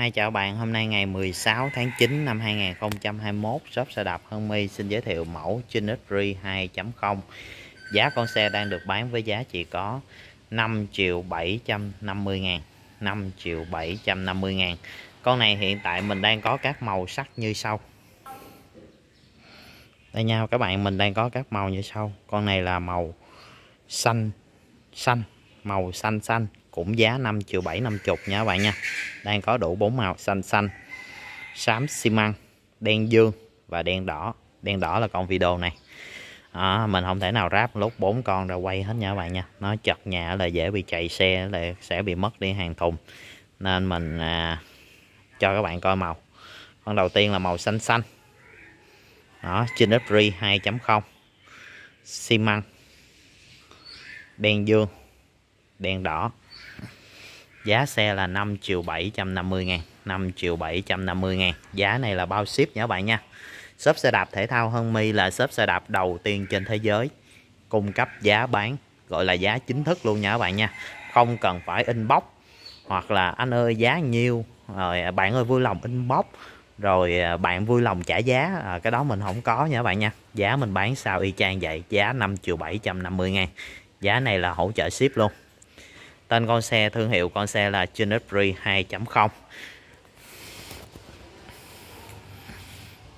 Hai chào bạn, hôm nay ngày 16 tháng 9 năm 2021, shop xe đạp Hân My xin giới thiệu mẫu Trinity 2.0. Giá con xe đang được bán với giá chỉ có 5 triệu 750 ngàn. 5 triệu 750 ngàn. Con này hiện tại mình đang có các màu sắc như sau. Đây nha các bạn, mình đang có các màu như sau. Con này là màu xanh, xanh, màu xanh xanh cũng giá 5 triệu 7 50 nha các bạn nha đang có đủ bốn màu xanh xanh xám xi măng đen dương và đen đỏ đen đỏ là con video này à, mình không thể nào ráp lúc bốn con ra quay hết nha các bạn nha nó chật nhà là dễ bị chạy xe là sẽ bị mất đi hàng thùng nên mình à, cho các bạn coi màu con đầu tiên là màu xanh xanh đó trên Upri 2.0 xi măng đen dương đen đỏ giá xe là 5 triệu 750 ngàn 5 triệu 750 ngàn giá này là bao ship nha các bạn nha shop xe đạp thể thao Hân my là shop xe đạp đầu tiên trên thế giới cung cấp giá bán gọi là giá chính thức luôn nha các bạn nha không cần phải inbox hoặc là anh ơi giá nhiêu rồi à, bạn ơi vui lòng inbox rồi à, bạn vui lòng trả giá à, cái đó mình không có nha các bạn nha giá mình bán sao y chang vậy giá 5 triệu 750 ngàn giá này là hỗ trợ ship luôn Tên con xe, thương hiệu con xe là Genebri 2.0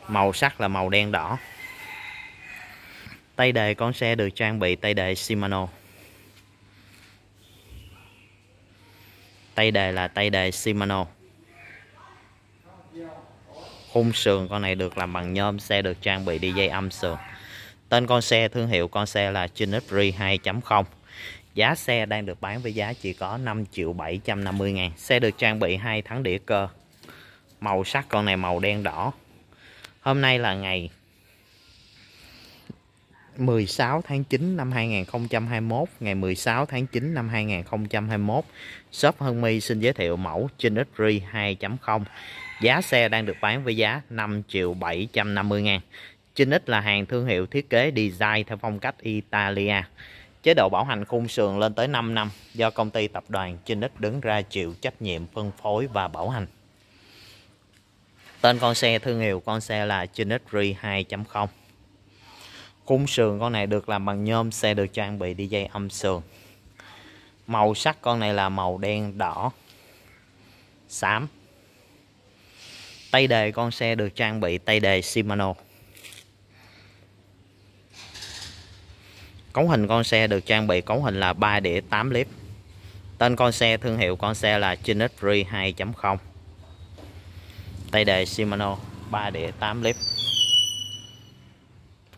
Màu sắc là màu đen đỏ Tay đề con xe được trang bị tay đề Shimano Tay đề là tay đề Shimano Khung sườn con này được làm bằng nhôm Xe được trang bị đi dây âm sườn Tên con xe, thương hiệu con xe là Genebri 2.0 Giá xe đang được bán với giá chỉ có 5 triệu 750 ngàn Xe được trang bị hai thắng đĩa cơ Màu sắc con này màu đen đỏ Hôm nay là ngày 16 tháng 9 năm 2021 Ngày 16 tháng 9 năm 2021 Shop Hân My xin giới thiệu mẫu Gen r 2.0 Giá xe đang được bán với giá 5 triệu 750 ngàn Gen X là hàng thương hiệu thiết kế design theo phong cách Italia Chế độ bảo hành khung sườn lên tới 5 năm do công ty tập đoàn Chinic đứng ra chịu trách nhiệm phân phối và bảo hành. Tên con xe thương hiệu con xe là Chinic Re 2.0. Khung sườn con này được làm bằng nhôm, xe được trang bị đi dây âm sườn. Màu sắc con này là màu đen, đỏ, xám. Tay đề con xe được trang bị tay đề Shimano. cấu hình con xe được trang bị cấu hình là 3 đĩa 8 clip. Tên con xe, thương hiệu con xe là Genius Free 2.0. Tay đề Shimano 3 đĩa 8 clip.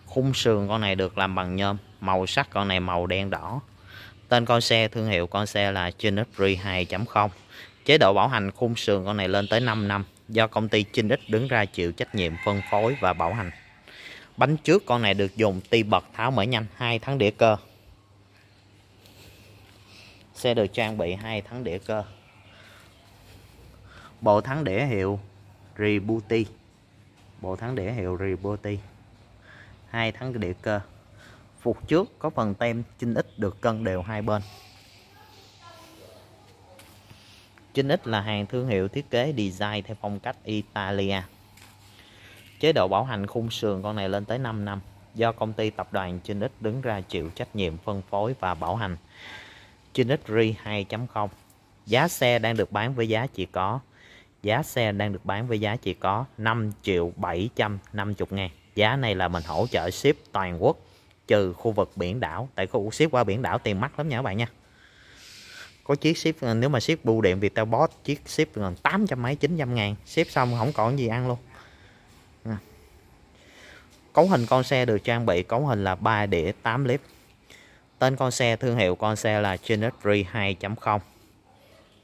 Khung sườn con này được làm bằng nhôm, màu sắc con này màu đen đỏ. Tên con xe, thương hiệu con xe là Genius Free 2.0. Chế độ bảo hành khung sườn con này lên tới 5 năm do công ty Chinix đứng ra chịu trách nhiệm phân phối và bảo hành. Bánh trước con này được dùng ti bật tháo mở nhanh hai thắng đĩa cơ. Xe được trang bị hai thắng đĩa cơ. Bộ thắng đĩa hiệu Ributi. Bộ thắng đĩa hiệu Ributi. Hai thắng đĩa cơ. Phục trước có phần tem chinh ít được cân đều hai bên. Chinh ít là hàng thương hiệu thiết kế design theo phong cách Italia. Chế độ bảo hành khung sườn con này lên tới 5 năm do công ty tập đoàn Chinix đứng ra chịu trách nhiệm phân phối và bảo hành. Chinix Ri 2.0 Giá xe đang được bán với giá chỉ có Giá xe đang được bán với giá chỉ có 5 triệu 750 ngàn Giá này là mình hỗ trợ ship toàn quốc Trừ khu vực biển đảo Tại khu ship qua biển đảo tiền mắc lắm nha các bạn nha có chiếc ship nếu mà ship bưu điện Viettel Boss chiếc ship gần ờ, 800 mấy 900 ngàn ship xong không còn gì ăn luôn Cấu hình con xe được trang bị cấu hình là 3 đĩa 8 lít. Tên con xe, thương hiệu con xe là Genesis 2.0.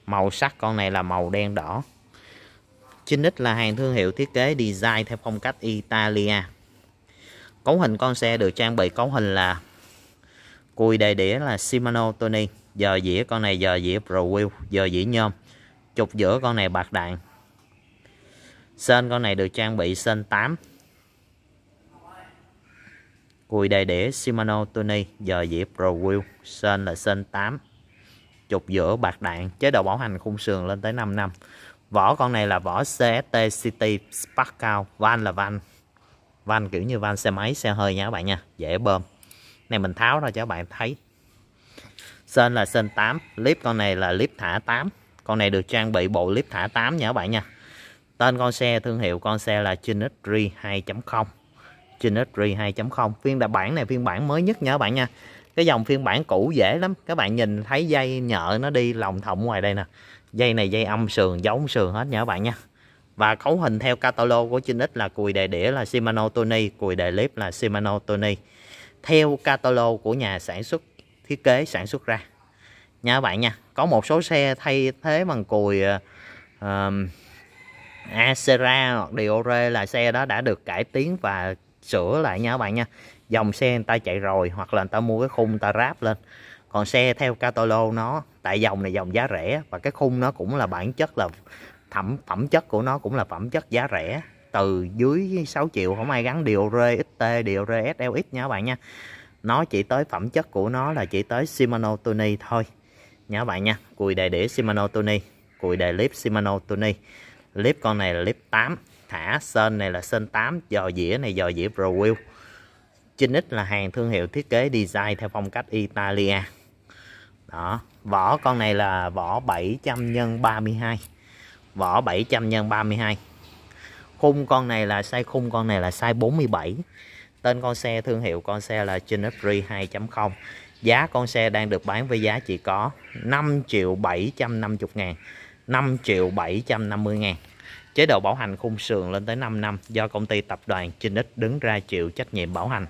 Màu sắc con này là màu đen đỏ. Genesis là hàng thương hiệu thiết kế design theo phong cách Italia. Cấu hình con xe được trang bị cấu hình là cùi đầy đĩa là Shimano Tony, giờ dĩa con này giờ dĩa Pro Wheel, giờ dĩa nhôm. Trục giữa con này bạc đạn. Sên con này được trang bị sên 8 Cùi đài đĩa Shimano Tony giờ dĩa Pro Wheel, sên là sên 8. Trục giữa bạc đạn, chế độ bảo hành khung sườn lên tới 5 năm. Vỏ con này là vỏ CST City Sparkow, van là van. Van kiểu như van xe máy, xe hơi nha các bạn nha, dễ bơm. Này mình tháo ra cho các bạn thấy. Sên là sên 8, clip con này là clip thả 8. Con này được trang bị bộ clip thả 8 nha các bạn nha. Tên con xe, thương hiệu con xe là Chinix 2.0. Geometry 2.0 phiên là bản này phiên bản mới nhất nhớ bạn nha cái dòng phiên bản cũ dễ lắm các bạn nhìn thấy dây nhợ nó đi lòng thọng ngoài đây nè dây này dây âm sườn giống sườn hết nhớ bạn nha và cấu hình theo catalog của 9X là cùi đề đĩa là Shimano Tony cùi đề clip là Shimano Tony theo catalog của nhà sản xuất thiết kế sản xuất ra nhớ bạn nha có một số xe thay thế bằng cùi uh, Acera hoặc Diore là xe đó đã được cải tiến và sửa lại nha các bạn nha dòng xe người ta chạy rồi hoặc là người ta mua cái khung người ta ráp lên còn xe theo catalog nó tại dòng này dòng giá rẻ và cái khung nó cũng là bản chất là thẩm phẩm chất của nó cũng là phẩm chất giá rẻ từ dưới 6 triệu không ai gắn điều RXT điều RSLX nha các bạn nha nó chỉ tới phẩm chất của nó là chỉ tới Shimano Tony thôi nha các bạn nha cùi đề đĩa Shimano Tony cùi đề clip Shimano Tony clip con này là clip 8 thả sên này là sên 8 dò dĩa này dò dĩa pro wheel Chinh X là hàng thương hiệu thiết kế design theo phong cách Italia đó vỏ con này là vỏ 700 x 32 vỏ 700 x 32 khung con này là size khung con này là size 47 tên con xe thương hiệu con xe là Genetri 2.0 giá con xe đang được bán với giá chỉ có 5 triệu 750 ngàn 5 triệu 750 ngàn Chế độ bảo hành khung sườn lên tới 5 năm do công ty tập đoàn Chinix đứng ra chịu trách nhiệm bảo hành.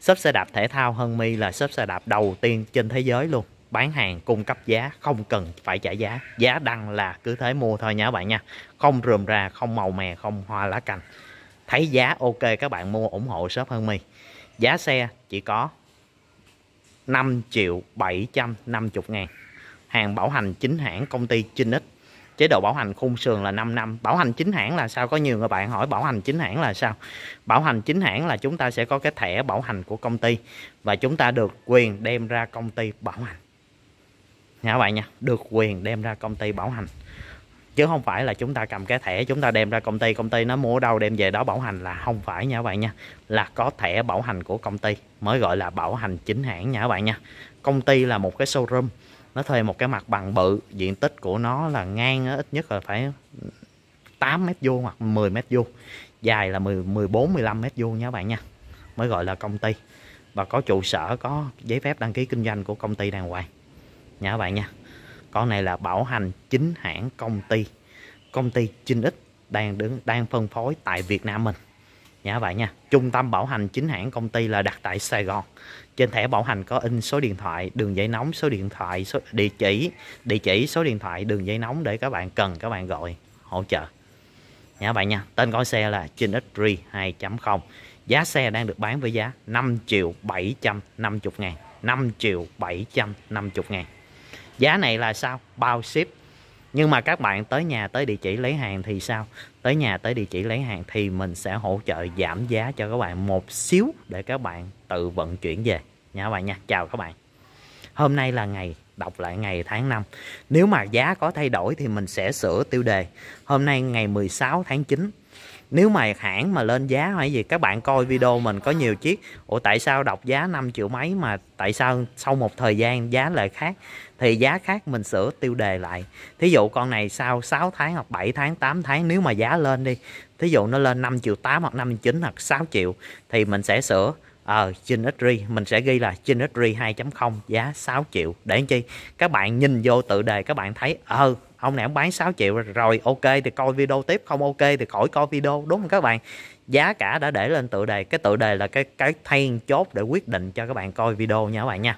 Shop xe đạp thể thao Hân Mi là shop xe đạp đầu tiên trên thế giới luôn. Bán hàng cung cấp giá không cần phải trả giá. Giá đăng là cứ thế mua thôi nha các bạn nha. Không rườm rà, không màu mè, không hoa lá cành. Thấy giá ok các bạn mua ủng hộ shop Hân Mi. Giá xe chỉ có 5 triệu 750 ngàn hàng bảo hành chính hãng công ty Chinix chế độ bảo hành khung sườn là 5 năm bảo hành chính hãng là sao có nhiều người bạn hỏi bảo hành chính hãng là sao bảo hành chính hãng là chúng ta sẽ có cái thẻ bảo hành của công ty và chúng ta được quyền đem ra công ty bảo hành nha các bạn nha được quyền đem ra công ty bảo hành chứ không phải là chúng ta cầm cái thẻ chúng ta đem ra công ty công ty nó mua đâu đem về đó bảo hành là không phải nha các bạn nha là có thẻ bảo hành của công ty mới gọi là bảo hành chính hãng nha các bạn nha công ty là một cái showroom nó thuê một cái mặt bằng bự diện tích của nó là ngang ít nhất là phải 8 mét vuông hoặc 10 mét vuông dài là 10, 14 15 mét vuông nha các bạn nha mới gọi là công ty và có trụ sở có giấy phép đăng ký kinh doanh của công ty đàng hoàng nha các bạn nha con này là bảo hành chính hãng công ty công ty chinh ích đang đứng đang phân phối tại Việt Nam mình Nhá dạ, vậy nha. Trung tâm bảo hành chính hãng công ty là đặt tại Sài Gòn. Trên thẻ bảo hành có in số điện thoại, đường dây nóng, số điện thoại, số địa chỉ, địa chỉ, số điện thoại, đường dây nóng để các bạn cần các bạn gọi hỗ trợ. Nhá dạ, bạn nha. Tên gói xe là Chinxri 2.0. Giá xe đang được bán với giá 5 triệu 750 ngàn. 5 triệu 750 ngàn. Giá này là sao? Bao ship nhưng mà các bạn tới nhà tới địa chỉ lấy hàng thì sao tới nhà tới địa chỉ lấy hàng thì mình sẽ hỗ trợ giảm giá cho các bạn một xíu để các bạn tự vận chuyển về nha các bạn nha chào các bạn hôm nay là ngày đọc lại ngày tháng 5 nếu mà giá có thay đổi thì mình sẽ sửa tiêu đề hôm nay ngày 16 tháng 9 nếu mà hãng mà lên giá hay gì các bạn coi video mình có nhiều chiếc ủa tại sao đọc giá 5 triệu mấy mà tại sao sau một thời gian giá lại khác thì giá khác mình sửa tiêu đề lại thí dụ con này sau 6 tháng hoặc 7 tháng 8 tháng nếu mà giá lên đi thí dụ nó lên 5 triệu 8 hoặc 5 9 hoặc 6 triệu thì mình sẽ sửa ờ uh, Genetry mình sẽ ghi là Genetry 2.0 giá 6 triệu để chi các bạn nhìn vô tự đề các bạn thấy ờ ông này ông bán 6 triệu rồi ok thì coi video tiếp không ok thì khỏi coi video đúng không các bạn giá cả đã để lên tựa đề cái tựa đề là cái cái thay chốt để quyết định cho các bạn coi video nha các bạn nha